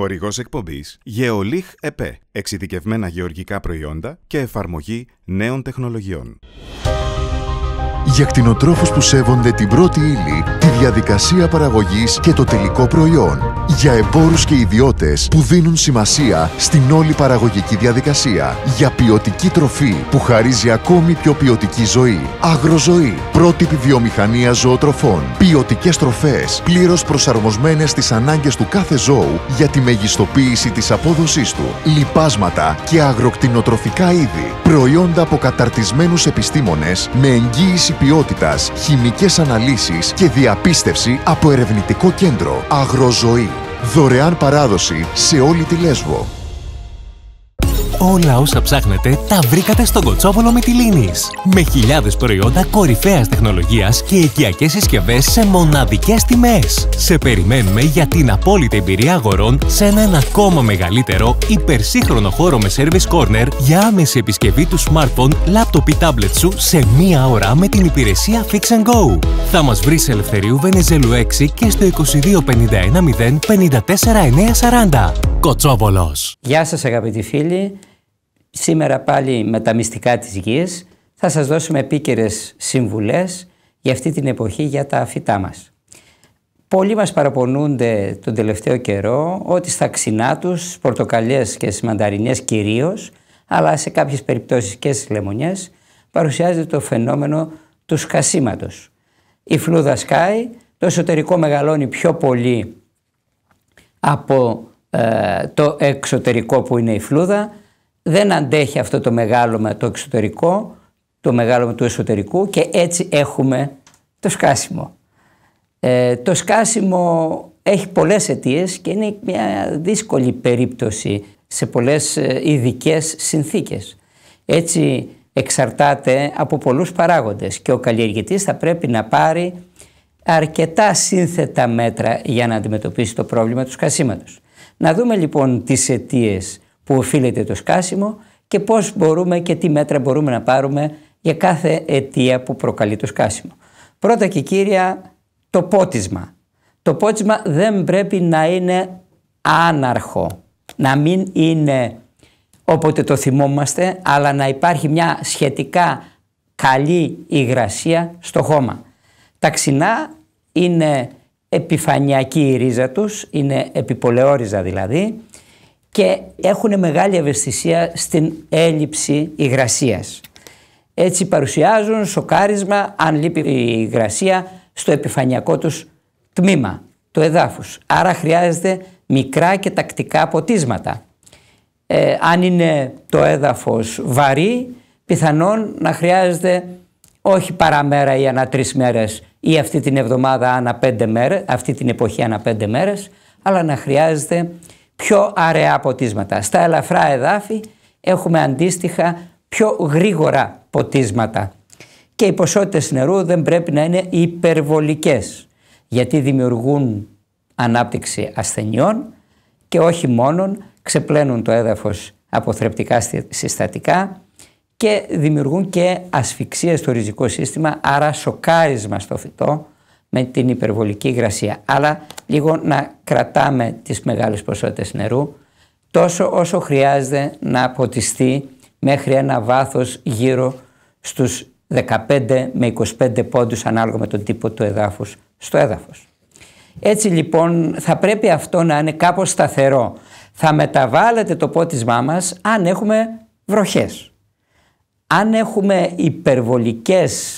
Χορηγός εκπομπής Γεωλίχ ΕΠΕ. Εξειδικευμένα γεωργικά προϊόντα και εφαρμογή νέων τεχνολογιών για κτηνοτρόφους που σέβονται την πρώτη ύλη, τη διαδικασία παραγωγής και το τελικό προϊόν. Για εμπόρους και ιδιώτες που δίνουν σημασία στην όλη παραγωγική διαδικασία. Για ποιοτική τροφή που χαρίζει ακόμη πιο ποιοτική ζωή. Αγροζωή. Πρότυπη βιομηχανία ζωοτροφών. Ποιοτικές τροφές. Πλήρως προσαρμοσμένες στις ανάγκες του κάθε ζώου για τη μεγιστοποίηση της απόδοσής του. Λιπάσματα και αγροκτηνοτροφικά είδη. Προϊόντα από καταρτισμένους επιστήμονες με εγγύηση ποιότητα ποιότητας, χημικές αναλύσεις και διαπίστευση από ερευνητικό κέντρο Αγροζωή. Δωρεάν παράδοση σε όλη τη Λέσβο. Όλα όσα ψάχνετε τα βρήκατε στον κοτσόβολο Μυτιλίνης. Με χιλιάδες προϊόντα κορυφαίας τεχνολογίας και οικιακές συσκευές σε μοναδικές τιμές. Σε περιμένουμε για την απόλυτη εμπειρία αγορών σε έναν ακόμα μεγαλύτερο υπερσύγχρονο χώρο με Service Corner για άμεση επισκευή του smartphone, laptop ή tablet σου σε μία ώρα με την υπηρεσία Fix and Go. Θα μας βρεις σε Ελευθερίου Βενεζέλου 6 και στο 22510 54940. Κοτσόβολος. Γεια σας αγαπητοί φίλοι. Σήμερα πάλι με τα μυστικά της γης θα σας δώσουμε επίκαιρες συμβουλές για αυτή την εποχή για τα φυτά μας. Πολλοί μας παραπονούνται τον τελευταίο καιρό ότι στα ξινά τους, πορτοκαλιές και στις κυρίως, αλλά σε κάποιες περιπτώσεις και στις λεμονιές, παρουσιάζεται το φαινόμενο του σκασίματος. Η φλούδα σκάει, το εσωτερικό μεγαλώνει πιο πολύ από ε, το εξωτερικό που είναι η φλούδα δεν αντέχει αυτό το μεγάλο με το εξωτερικό, το με του εσωτερικού και έτσι έχουμε το σκάσιμο. Ε, το σκάσιμο έχει πολλές αιτίες και είναι μια δύσκολη περίπτωση σε πολλές ε, ειδικές συνθήκες. Έτσι εξαρτάται από πολλούς παράγοντες και ο καλλιεργητής θα πρέπει να πάρει αρκετά σύνθετα μέτρα για να αντιμετωπίσει το πρόβλημα του σκασίματος. Να δούμε λοιπόν τις αιτίες που οφείλεται το σκάσιμο και πώς μπορούμε και τι μέτρα μπορούμε να πάρουμε για κάθε αιτία που προκαλεί το σκάσιμο. Πρώτα και κύρια, το πότισμα. Το πότισμα δεν πρέπει να είναι άναρχο, να μην είναι όποτε το θυμόμαστε, αλλά να υπάρχει μια σχετικά καλή υγρασία στο χώμα. Τα ξινά είναι επιφανειακή η ρίζα τους, είναι επιπολαιόριζα δηλαδή, και έχουν μεγάλη ευαισθησία στην έλλειψη υγρασίας. Έτσι παρουσιάζουν σοκάρισμα αν λείπει η υγρασία στο επιφανειακό τους τμήμα, το εδάφους. Άρα χρειάζεται μικρά και τακτικά ποτίσματα. Ε, αν είναι το έδαφος βαρύ, πιθανόν να χρειάζεται όχι παραμέρα ή ανά τρεις μέρες ή αυτή την εβδομάδα ανά αυτή την εποχή ανά πέντε μέρες, αλλά να χρειάζεται πιο αραιά ποτίσματα. Στα ελαφρά εδάφη έχουμε αντίστοιχα πιο γρήγορα ποτίσματα. Και οι ποσότητες νερού δεν πρέπει να είναι υπερβολικές γιατί δημιουργούν ανάπτυξη ασθενειών και όχι μόνον ξεπλένουν το έδαφος από θρεπτικά συστατικά και δημιουργούν και ασφυξία στο ριζικό σύστημα, άρα σοκάρισμα στο φυτό, με την υπερβολική υγρασία. Αλλά λίγο να κρατάμε τις μεγάλες ποσότητες νερού τόσο όσο χρειάζεται να ποτιστεί μέχρι ένα βάθος γύρω στους 15 με 25 πόντους ανάλογα με τον τύπο του εδάφους στο έδαφος. Έτσι λοιπόν θα πρέπει αυτό να είναι κάπως σταθερό. Θα μεταβάλλεται το πότισμά μας αν έχουμε βροχές. Αν έχουμε υπερβολικές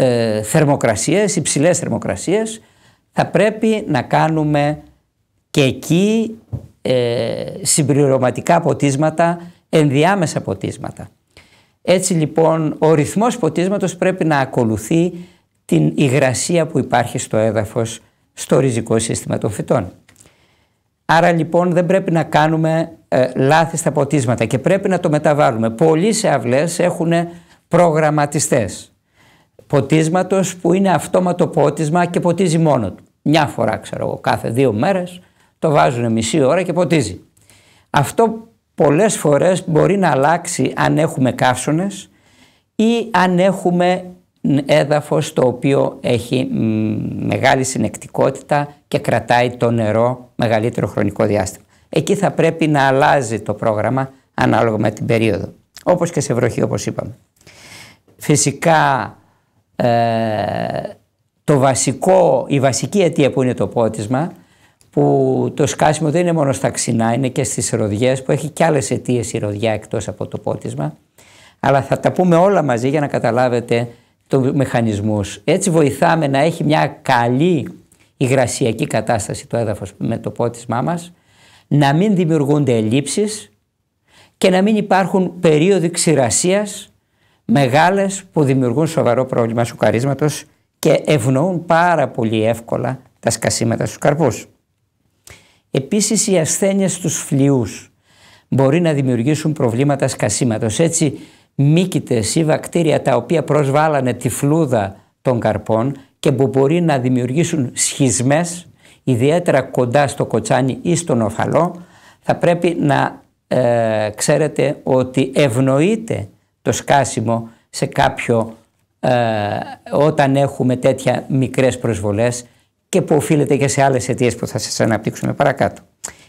ε, θερμοκρασίες, υψηλές θερμοκρασίες, θα πρέπει να κάνουμε και εκεί ε, συμπληρωματικά ποτίσματα, ενδιάμεσα ποτίσματα. Έτσι λοιπόν ο ρυθμός ποτίσματος πρέπει να ακολουθεί την υγρασία που υπάρχει στο έδαφος στο ριζικό σύστημα των φυτών. Άρα λοιπόν δεν πρέπει να κάνουμε ε, λάθη στα ποτίσματα και πρέπει να το μεταβάλουμε. Πολλοί σε αυλές έχουν προγραμματιστές ποτίσματος που είναι αυτόματο πότισμα και ποτίζει μόνο του. Μια φορά ξέρω εγώ κάθε δύο μέρες το βάζουν μισή ώρα και ποτίζει. Αυτό πολλές φορές μπορεί να αλλάξει αν έχουμε καύσονες ή αν έχουμε έδαφος το οποίο έχει μεγάλη συνεκτικότητα και κρατάει το νερό μεγαλύτερο χρονικό διάστημα. Εκεί θα πρέπει να αλλάζει το πρόγραμμα ανάλογα με την περίοδο, όπως και σε βροχή όπως είπαμε. Φυσικά ε, το βασικό, η βασική αιτία που είναι το πότισμα που το σκάσιμο δεν είναι μόνο στα ξινά, είναι και στις ροδιές που έχει και άλλες αιτίες η ροδιά εκτός από το πότισμα. Αλλά θα τα πούμε όλα μαζί για να καταλάβετε τους μηχανισμούς. Έτσι βοηθάμε να έχει μια καλή υγρασιακή κατάσταση το έδαφος με το πότισμά μας, να μην δημιουργούνται ελλείψεις και να μην υπάρχουν περίοδοι ξηρασίας μεγάλες που δημιουργούν σοβαρό πρόβλημα σουκαρίσματος και ευνοούν πάρα πολύ εύκολα τα σκασίματα στους καρπούς. Επίσης οι ασθένειες στους φλοιούς μπορεί να δημιουργήσουν προβλήματα σκασίματος. Έτσι μύκητες ή βακτήρια τα οποία προσβάλλανε τη φλούδα των καρπών και που μπορεί να δημιουργήσουν σχισμές ιδιαίτερα κοντά στο κοτσάνι ή στον οφαλό θα πρέπει να ε, ξέρετε ότι ευνοείται το σκάσιμο σε κάποιο ε, όταν έχουμε τέτοια μικρές προσβολές και που οφείλεται και σε άλλες αιτίες που θα σας αναπτύξουμε παρακάτω.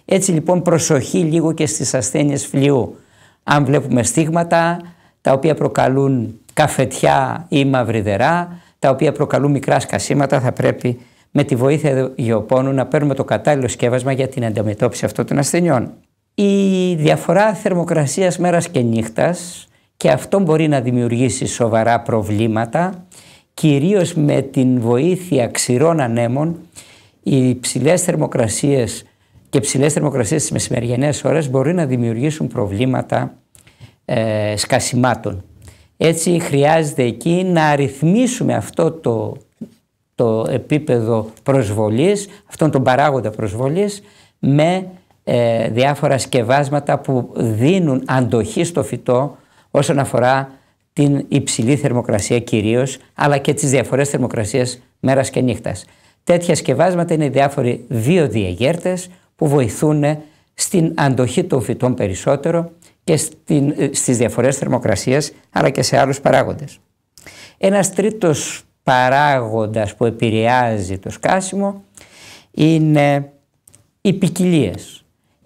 Έτσι λοιπόν προσοχή λίγο και στις ασθένειες φλοιού. Αν βλέπουμε στίγματα τα οποία προκαλούν καφετιά ή μαυριδερά, τα οποία προκαλούν μικρά σκασίματα θα πρέπει με τη βοήθεια γεωπόνου να παίρνουμε το κατάλληλο σκεύασμα για την αντιμετώπιση αυτών των ασθενειών. Η διαφορά θερμοκρασίας μέρας και νύχτας και αυτό μπορεί να δημιουργήσει σοβαρά προβλήματα, κυρίως με την βοήθεια ξηρών ανέμων, οι ψηλές θερμοκρασίες και ψηλές θερμοκρασίες στις μεσημεριανές ώρες μπορεί να δημιουργήσουν προβλήματα ε, σκασιμάτων. Έτσι χρειάζεται εκεί να αριθμίσουμε αυτό το, το επίπεδο προσβολής, αυτόν τον παράγοντα προσβολής, με ε, διάφορα σκευάσματα που δίνουν αντοχή στο φυτό όσον αφορά την υψηλή θερμοκρασία κυρίως, αλλά και τις διαφορές θερμοκρασίας μέρας και νύχτας. Τέτοια σκευάσματα είναι οι διάφοροι βιοδιαγέρτες που βοηθούν στην αντοχή των φυτών περισσότερο και στι ε, στις διαφορές αλλά και σε άλλους παράγοντες. Ένας τρίτος παράγοντας που επηρεάζει το σκάσιμο είναι οι ποικιλίες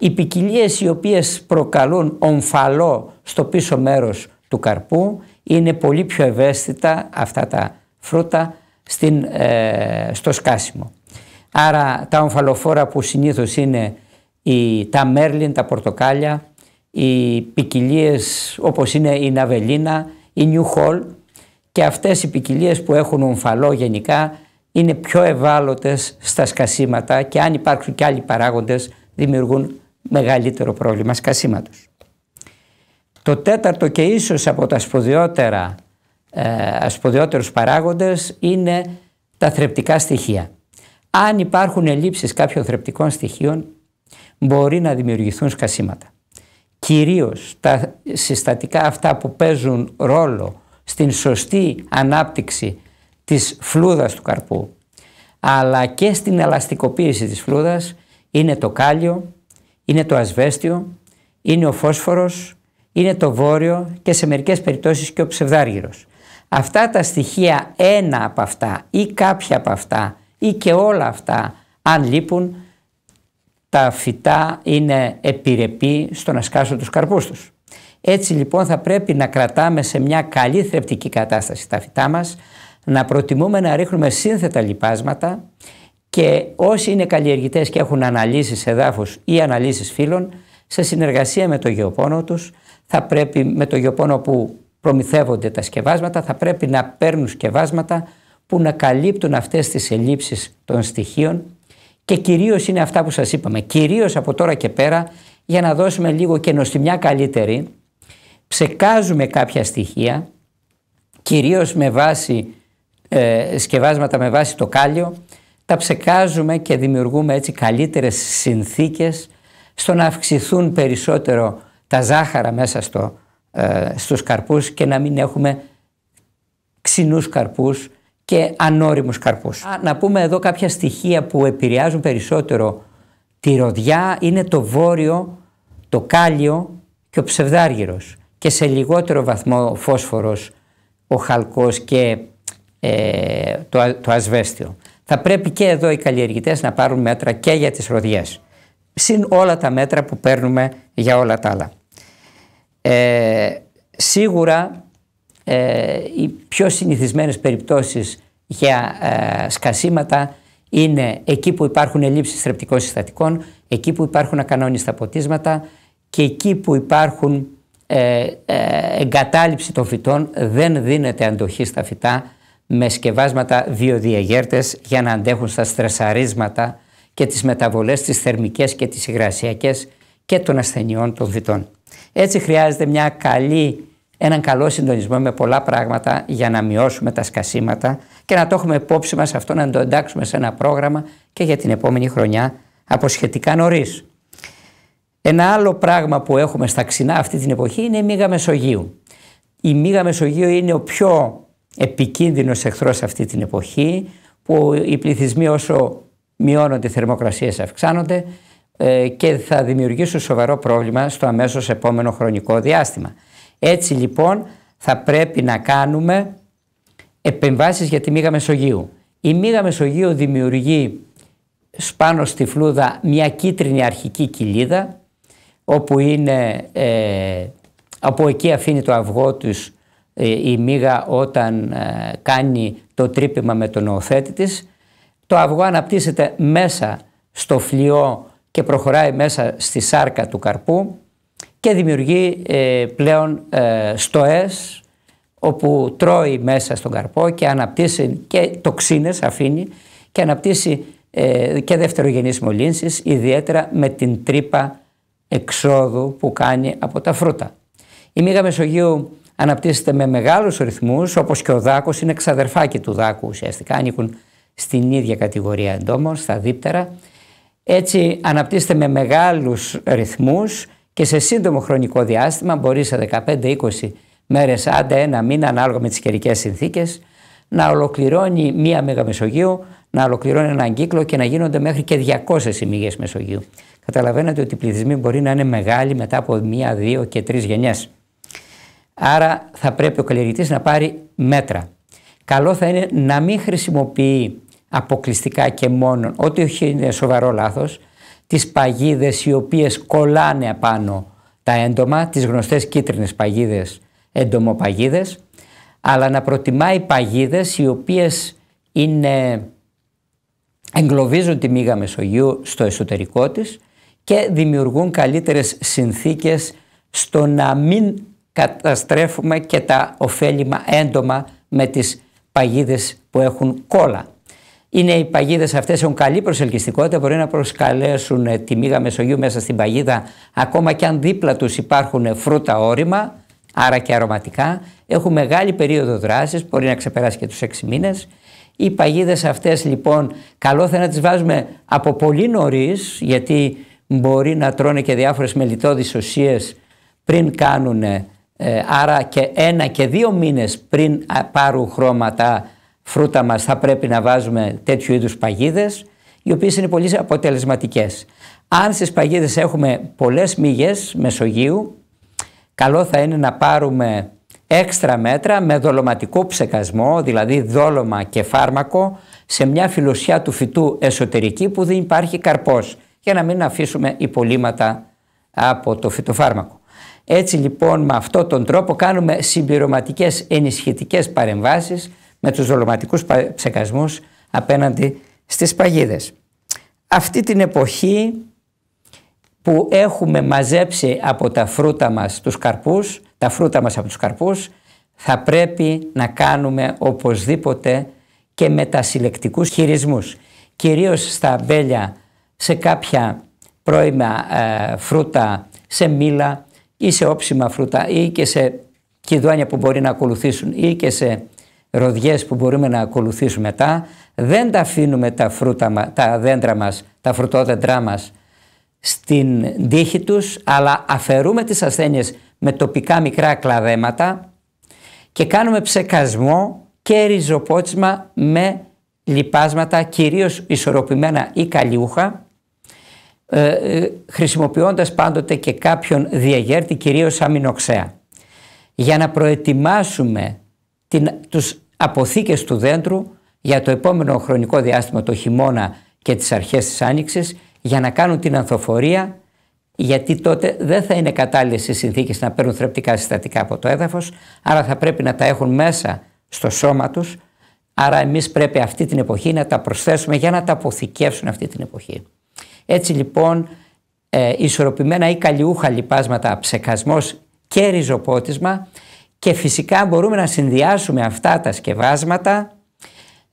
οι ποικιλίες οι οποίες προκαλούν ομφαλό στο πίσω μέρος του καρπού είναι πολύ πιο ευαίσθητα αυτά τα φρούτα στην, ε, στο σκάσιμο. Άρα τα ομφαλοφόρα που συνήθως είναι τα μέρλιν, τα πορτοκάλια, οι ποικιλίες όπως είναι η ναβελίνα, η νιουχόλ και αυτές οι ποικιλίες που έχουν ομφαλό γενικά είναι πιο ευάλωτες στα σκασίματα και αν υπάρχουν και άλλοι παράγοντες δημιουργούν μεγαλύτερο πρόβλημα σκασίματος. Το τέταρτο και ίσως από τα σπουδαιότερα, ασποδιότερους ε, παράγοντες είναι τα θρεπτικά στοιχεία. Αν υπάρχουν ελλείψεις κάποιων θρεπτικών στοιχείων μπορεί να δημιουργηθούν σκασίματα. Κυρίως τα συστατικά αυτά που παίζουν ρόλο στην σωστή ανάπτυξη της φλούδας του καρπού αλλά και στην ελαστικοποίηση της φλούδας είναι το κάλιο, είναι το ασβέστιο, είναι ο φόσφορος, είναι το βόρειο και σε μερικές περιπτώσεις και ο ψευδάργυρος. Αυτά τα στοιχεία, ένα από αυτά ή κάποια από αυτά ή και όλα αυτά, αν λείπουν, τα φυτά είναι επιρρεπή στο να σκάσουν τους καρπούς τους. Έτσι λοιπόν θα πρέπει να κρατάμε σε μια καλή θρεπτική κατάσταση τα φυτά μας, να προτιμούμε να ρίχνουμε σύνθετα λιπάσματα και όσοι είναι καλλιεργητές και έχουν αναλύσεις εδάφους ή αναλύσεις φύλων, σε συνεργασία με το γεωπόνο τους, θα πρέπει με το γεωπόνο που προμηθεύονται τα σκευάσματα, θα πρέπει να παίρνουν σκευάσματα που να καλύπτουν αυτές τις ελλείψεις των στοιχείων και κυρίως είναι αυτά που σας είπαμε, κυρίως από τώρα και πέρα για να δώσουμε λίγο και νοστιμιά καλύτερη, ψεκάζουμε κάποια στοιχεία, κυρίως με βάση ε, σκευάσματα με βάση το κάλιο, τα ψεκάζουμε και δημιουργούμε έτσι καλύτερες συνθήκες στο να αυξηθούν περισσότερο τα ζάχαρα μέσα στο, ε, στους καρπούς και να μην έχουμε ξινούς καρπούς και ανώριμους καρπούς. Να πούμε εδώ κάποια στοιχεία που επηρεάζουν περισσότερο τη ροδιά είναι το βόρειο, το κάλιο και ο ψευδάργυρος και σε λιγότερο βαθμό ο φόσφορος, ο χαλκός και ε, το, το ασβέστιο θα πρέπει και εδώ οι καλλιεργητές να πάρουν μέτρα και για τις ροδιές. Συν όλα τα μέτρα που παίρνουμε για όλα τα άλλα. Ε, σίγουρα ε, οι πιο συνηθισμένες περιπτώσεις για ε, σκασίματα είναι εκεί που υπάρχουν ελλείψεις θρεπτικών συστατικών, εκεί που υπάρχουν ακανόνιστα ποτίσματα και εκεί που υπάρχουν εγκατάλειψη των φυτών, δεν δίνεται αντοχή στα φυτά με σκευάσματα βιοδιαγέρτες για να αντέχουν στα στρεσαρίσματα και τις μεταβολές τις θερμικές και τις υγρασιακές και των ασθενειών των φυτών. Έτσι χρειάζεται μια καλή, έναν καλό συντονισμό με πολλά πράγματα για να μειώσουμε τα σκασίματα και να το έχουμε υπόψη μας αυτό να το εντάξουμε σε ένα πρόγραμμα και για την επόμενη χρονιά από σχετικά νωρίς. Ένα άλλο πράγμα που έχουμε στα ξινά αυτή την εποχή είναι η Μήγα Μεσογείου. Η Μήγα Μεσογείου είναι ο πιο επικίνδυνος εχθρός αυτή την εποχή που οι πληθυσμοί όσο μειώνονται οι θερμοκρασίες αυξάνονται ε, και θα δημιουργήσουν σοβαρό πρόβλημα στο αμέσως επόμενο χρονικό διάστημα. Έτσι λοιπόν θα πρέπει να κάνουμε επεμβάσεις για τη μήγα Μεσογείου. Η μήγα Μεσογείου δημιουργεί πάνω στη φλούδα μια κίτρινη αρχική κοιλίδα όπου, είναι, ε, εκεί αφήνει το αυγό τους ε, η μύγα όταν ε, κάνει το τρύπημα με τον νοοθέτη της. Το αυγό αναπτύσσεται μέσα στο φλοιό και προχωράει μέσα στη σάρκα του καρπού και δημιουργεί ε, πλέον στοές όπου τρώει μέσα στον καρπό και αναπτύσσει και τοξίνες αφήνει και αναπτύσσει και δευτερογενείς μολύνσεις ιδιαίτερα με την τρύπα εξόδου που κάνει από τα φρούτα. Η μήγα Μεσογείου αναπτύσσεται με μεγάλους ρυθμούς όπως και ο δάκος είναι ξαδερφάκι του δάκου ουσιαστικά ανήκουν στην ίδια κατηγορία εντόμων, στα δίπτερα. Έτσι αναπτύσσεται με μεγάλους ρυθμούς και σε σύντομο χρονικό διάστημα μπορεί σε 15-20 μέρες άντε ένα μήνα ανάλογα με τις καιρικές συνθήκες να ολοκληρώνει μία μέγα Μεσογείο, να ολοκληρώνει έναν κύκλο και να γίνονται μέχρι και 200 ημίγες Μεσογείου. Καταλαβαίνετε ότι οι πληθυσμοί μπορεί να είναι μεγάλοι μετά από μία, δύο και τρεις γενιές. Άρα θα πρέπει ο καλλιεργητής να πάρει μέτρα. Καλό θα είναι να μην χρησιμοποιεί αποκλειστικά και μόνο, ό,τι όχι είναι σοβαρό λάθος, τις παγίδες οι οποίες κολλάνε απάνω τα έντομα, τις γνωστές κίτρινες παγίδες, εντομοπαγίδες, αλλά να προτιμάει παγίδες οι οποίες είναι, εγκλωβίζουν τη μήγα Μεσογείου στο εσωτερικό της και δημιουργούν καλύτερες συνθήκες στο να μην καταστρέφουμε και τα ωφέλιμα έντομα με τις παγίδες που έχουν κόλλα. Είναι οι παγίδες αυτές έχουν καλή προσελκυστικότητα, μπορεί να προσκαλέσουν ε, τη μήγα Μεσογείου μέσα στην παγίδα ακόμα και αν δίπλα τους υπάρχουν φρούτα όρημα, άρα και αρωματικά. Έχουν μεγάλη περίοδο δράσης, μπορεί να ξεπεράσει και τους 6 μήνες. Οι παγίδες αυτές λοιπόν καλό θα είναι να τις βάζουμε από πολύ νωρίς, γιατί μπορεί να τρώνε και διάφορες μελιτώδεις ουσίες πριν κάνουν ε, άρα και ένα και δύο μήνες πριν πάρουν χρώματα τα φρούτα μας θα πρέπει να βάζουμε τέτοιου είδους παγίδες οι οποίες είναι πολύ αποτελεσματικές. Αν στις παγίδες έχουμε πολλές μύγες μεσογείου καλό θα είναι να πάρουμε έξτρα μέτρα με δολωματικό ψεκασμό, δηλαδή δόλωμα και φάρμακο σε μια φιλοσιά του φυτού εσωτερική που δεν υπάρχει καρπός για να μην αφήσουμε υπολείμματα από το φυτοφάρμακο. Έτσι λοιπόν με αυτόν τον τρόπο κάνουμε συμπληρωματικές ενισχυτικές παρεμβάσεις με τους δολοματικούς ψεκασμούς απέναντι στις παγίδες. Αυτή την εποχή που έχουμε μαζέψει από τα φρούτα μας τους καρπούς, τα φρούτα μας από τους καρπούς, θα πρέπει να κάνουμε οπωσδήποτε και μετασυλλεκτικούς χειρισμούς. Κυρίως στα αμπέλια, σε κάποια πρώιμα ε, φρούτα, σε μήλα, ή σε όψιμα φρούτα ή και σε κηδόνια που μπορεί να ακολουθήσουν ή και σε ροδιές που μπορούμε να ακολουθήσουμε μετά. Δεν τα αφήνουμε τα, φρούτα, τα δέντρα μας, τα φρουτόδεντρά μας στην τύχη τους, αλλά αφαιρούμε τις ασθένειες με τοπικά μικρά κλαδέματα και κάνουμε ψεκασμό και ριζοπότσμα με λιπάσματα, κυρίως ισορροπημένα ή καλλιούχα, ε, ε, χρησιμοποιώντας πάντοτε και κάποιον διαγέρτη, κυρίως αμινοξέα. Για να προετοιμάσουμε την, τους αποθήκες του δέντρου για το επόμενο χρονικό διάστημα, το χειμώνα και τις αρχές της άνοιξης, για να κάνουν την ανθοφορία, γιατί τότε δεν θα είναι κατάλληλες οι συνθήκες να παίρνουν θρεπτικά συστατικά από το έδαφος, άρα θα πρέπει να τα έχουν μέσα στο σώμα τους, άρα εμείς πρέπει αυτή την εποχή να τα προσθέσουμε για να τα αποθηκεύσουν αυτή την εποχή. Έτσι λοιπόν ε, ισορροπημένα ή καλλιούχα λιπάσματα ψεκασμός και ριζοπότισμα και φυσικά μπορούμε να συνδυάσουμε αυτά τα σκευάσματα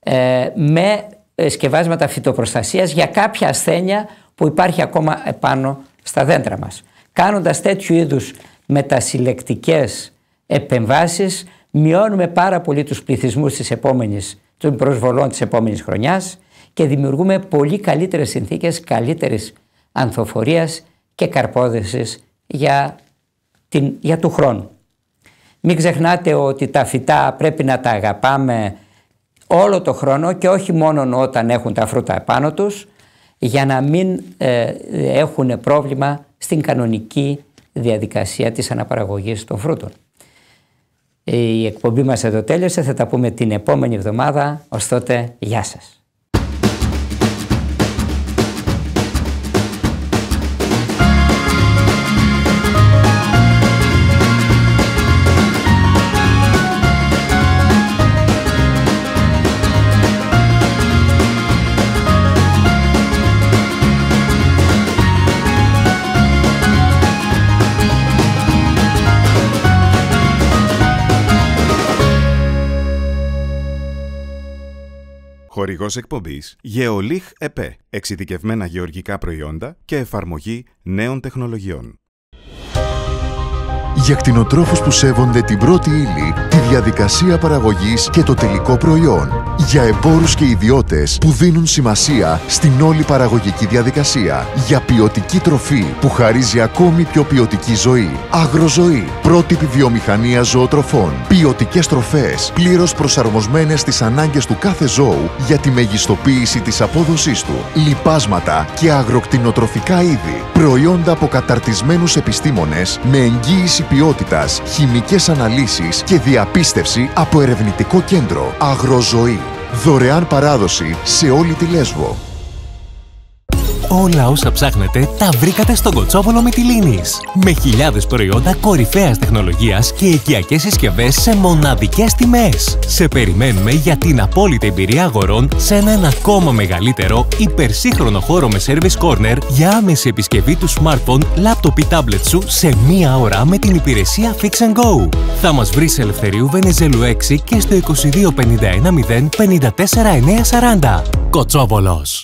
ε, με ε, σκευάσματα φυτοπροστασίας για κάποια ασθένεια που υπάρχει ακόμα επάνω στα δέντρα μας. Κάνοντας τέτοιου είδους μετασυλλεκτικές επεμβάσεις μειώνουμε πάρα πολύ τους πληθυσμούς των προσβολών της επόμενης χρονιάς και δημιουργούμε πολύ καλύτερες συνθήκες καλύτερης ανθοφορίας και καρπόδεσης για, την, για του χρόνου. Μην ξεχνάτε ότι τα φυτά πρέπει να τα αγαπάμε όλο το χρόνο και όχι μόνο όταν έχουν τα φρούτα επάνω τους για να μην ε, έχουν πρόβλημα στην κανονική διαδικασία της αναπαραγωγής των φρούτων. Η εκπομπή μας εδώ τέλειωσε, θα τα πούμε την επόμενη εβδομάδα, Ωστότε, γεια σας. χορηγό εκπομπής Γεωλίχ ΕΠΕ, εξειδικευμένα γεωργικά προϊόντα και εφαρμογή νέων τεχνολογιών για κτηνοτρόφους που σέβονται την πρώτη ύλη, τη διαδικασία παραγωγής και το τελικό προϊόν. Για εμπόρους και ιδιώτες που δίνουν σημασία στην όλη παραγωγική διαδικασία. Για ποιοτική τροφή που χαρίζει ακόμη πιο ποιοτική ζωή. Αγροζωή. Πρότυπη βιομηχανία ζωοτροφών. Ποιοτικές τροφές. Πλήρως προσαρμοσμένες στις ανάγκες του κάθε ζώου για τη μεγιστοποίηση της απόδοσής του. Λιπάσματα και αγροκτηνοτροφικά είδη. Προϊόντα από καταρτισμένους επιστήμονες με εγγύηση ποιότητα ποιότητας, χημικές αναλύσεις και διαπίστευση από ερευνητικό κέντρο Αγροζωή. Δωρεάν παράδοση σε όλη τη Λέσβο. Όλα όσα ψάχνετε τα βρήκατε στον Κοτσόβολο Μυτιλίνης. Με χιλιάδες προϊόντα κορυφαίας τεχνολογίας και οικιακές συσκευές σε μοναδικές τιμές. Σε περιμένουμε για την απόλυτη εμπειρία αγορών σε έναν ακόμα μεγαλύτερο υπερσύγχρονο χώρο με Service Corner για άμεση επισκευή του smartphone, laptop ή tablet σου σε μία ώρα με την υπηρεσία Fix Go. Θα μας βρεις σε Ελευθερίου Βενεζέλου 6 και στο 22510 54940. Κοτσόβολος.